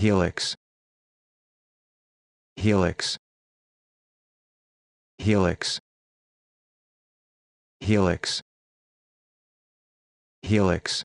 helix helix helix helix helix